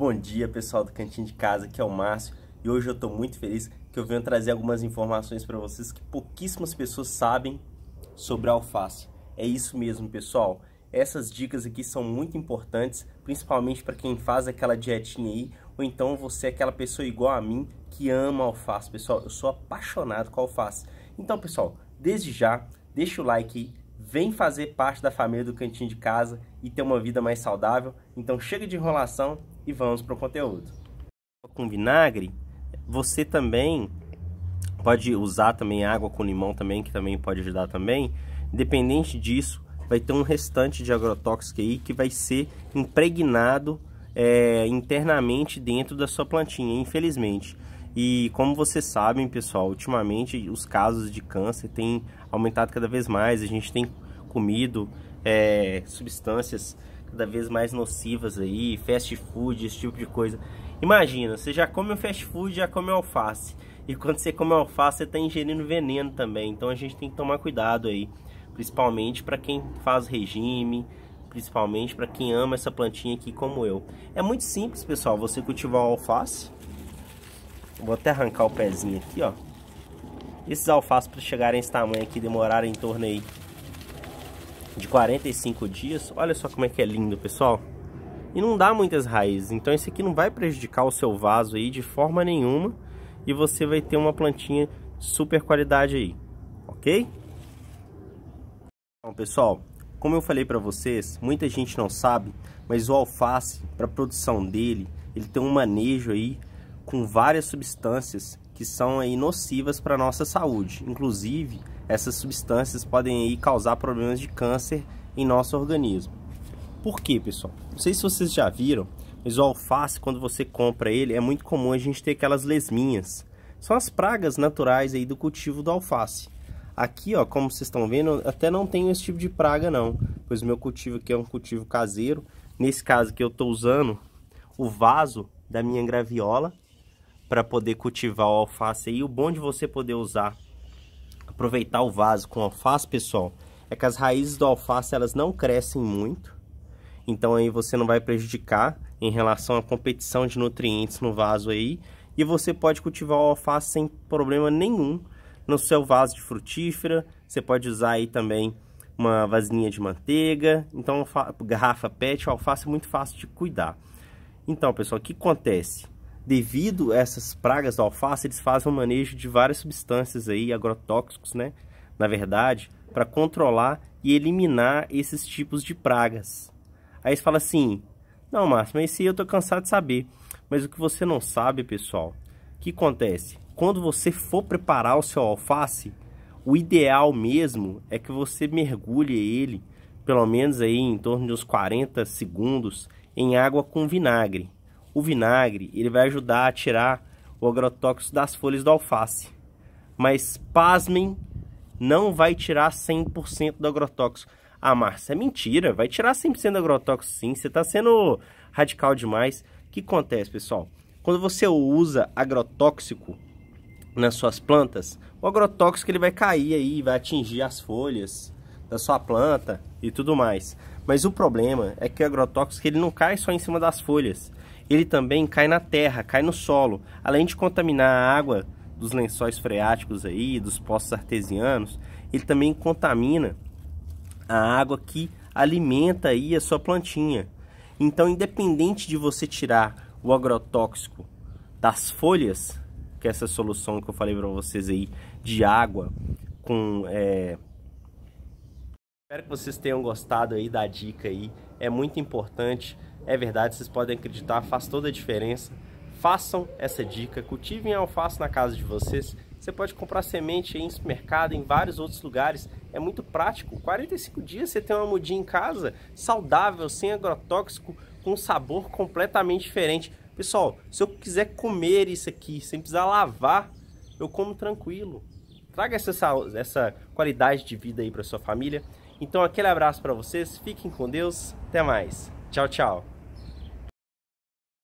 Bom dia pessoal do Cantinho de Casa, aqui é o Márcio e hoje eu estou muito feliz que eu venho trazer algumas informações para vocês que pouquíssimas pessoas sabem sobre a alface. É isso mesmo pessoal, essas dicas aqui são muito importantes, principalmente para quem faz aquela dietinha aí, ou então você é aquela pessoa igual a mim que ama alface pessoal, eu sou apaixonado com alface. Então pessoal, desde já, deixa o like aí, vem fazer parte da família do Cantinho de Casa e ter uma vida mais saudável. Então chega de enrolação e vamos para o conteúdo. Com vinagre, você também pode usar também água com limão também, que também pode ajudar também. Independente disso, vai ter um restante de agrotóxico aí que vai ser impregnado é, internamente dentro da sua plantinha, infelizmente. E como vocês sabem, pessoal, ultimamente os casos de câncer têm aumentado cada vez mais. A gente tem comido é, substâncias cada vez mais nocivas aí, fast food, esse tipo de coisa. Imagina, você já come um fast food, já come alface. E quando você come alface, você está ingerindo veneno também. Então a gente tem que tomar cuidado aí, principalmente para quem faz regime, principalmente para quem ama essa plantinha aqui como eu. É muito simples, pessoal, você cultivar alface. Vou até arrancar o pezinho aqui, ó. Esses alfaces para chegarem esse tamanho aqui demoraram em torno aí de 45 dias. Olha só como é que é lindo, pessoal. E não dá muitas raízes, então esse aqui não vai prejudicar o seu vaso aí de forma nenhuma. E você vai ter uma plantinha super qualidade aí, ok? Bom, pessoal, como eu falei para vocês, muita gente não sabe, mas o alface, para produção dele, ele tem um manejo aí com várias substâncias que são aí nocivas para a nossa saúde. Inclusive, essas substâncias podem aí causar problemas de câncer em nosso organismo. Por quê, pessoal? Não sei se vocês já viram, mas o alface, quando você compra ele, é muito comum a gente ter aquelas lesminhas. São as pragas naturais aí do cultivo do alface. Aqui, ó, como vocês estão vendo, até não tenho esse tipo de praga não, pois meu cultivo aqui é um cultivo caseiro. Nesse caso que eu estou usando o vaso da minha graviola para poder cultivar o alface. E o bom de você poder usar, aproveitar o vaso com alface, pessoal, é que as raízes do alface elas não crescem muito. Então aí você não vai prejudicar em relação à competição de nutrientes no vaso aí. E você pode cultivar o alface sem problema nenhum no seu vaso de frutífera. Você pode usar aí também uma vasilhinha de manteiga. Então garrafa pet, o alface é muito fácil de cuidar. Então pessoal, o que acontece? devido a essas pragas da alface, eles fazem o um manejo de várias substâncias aí, agrotóxicos, né? Na verdade, para controlar e eliminar esses tipos de pragas. Aí você fala assim, não, Márcio, mas isso aí eu tô cansado de saber. Mas o que você não sabe, pessoal, o que acontece? Quando você for preparar o seu alface, o ideal mesmo é que você mergulhe ele, pelo menos aí em torno de uns 40 segundos, em água com vinagre. O vinagre, ele vai ajudar a tirar o agrotóxico das folhas do alface. Mas, pasmem, não vai tirar 100% do agrotóxico. Ah, Márcia, é mentira. Vai tirar 100% do agrotóxico sim. Você está sendo radical demais. O que acontece, pessoal? Quando você usa agrotóxico nas suas plantas, o agrotóxico ele vai cair aí, vai atingir as folhas da sua planta e tudo mais. Mas o problema é que o agrotóxico ele não cai só em cima das folhas, ele também cai na terra, cai no solo, além de contaminar a água dos lençóis freáticos aí, dos poços artesianos, ele também contamina a água que alimenta aí a sua plantinha. Então, independente de você tirar o agrotóxico das folhas, que é essa solução que eu falei para vocês aí de água com é, Espero que vocês tenham gostado aí da dica aí. É muito importante, é verdade, vocês podem acreditar, faz toda a diferença. Façam essa dica, cultivem alface na casa de vocês. Você pode comprar semente em supermercado, em vários outros lugares. É muito prático. 45 dias você tem uma mudinha em casa, saudável, sem agrotóxico, com sabor completamente diferente. Pessoal, se eu quiser comer isso aqui sem precisar lavar, eu como tranquilo. Traga essa, essa qualidade de vida aí para sua família. Então aquele abraço para vocês, fiquem com Deus, até mais. Tchau, tchau.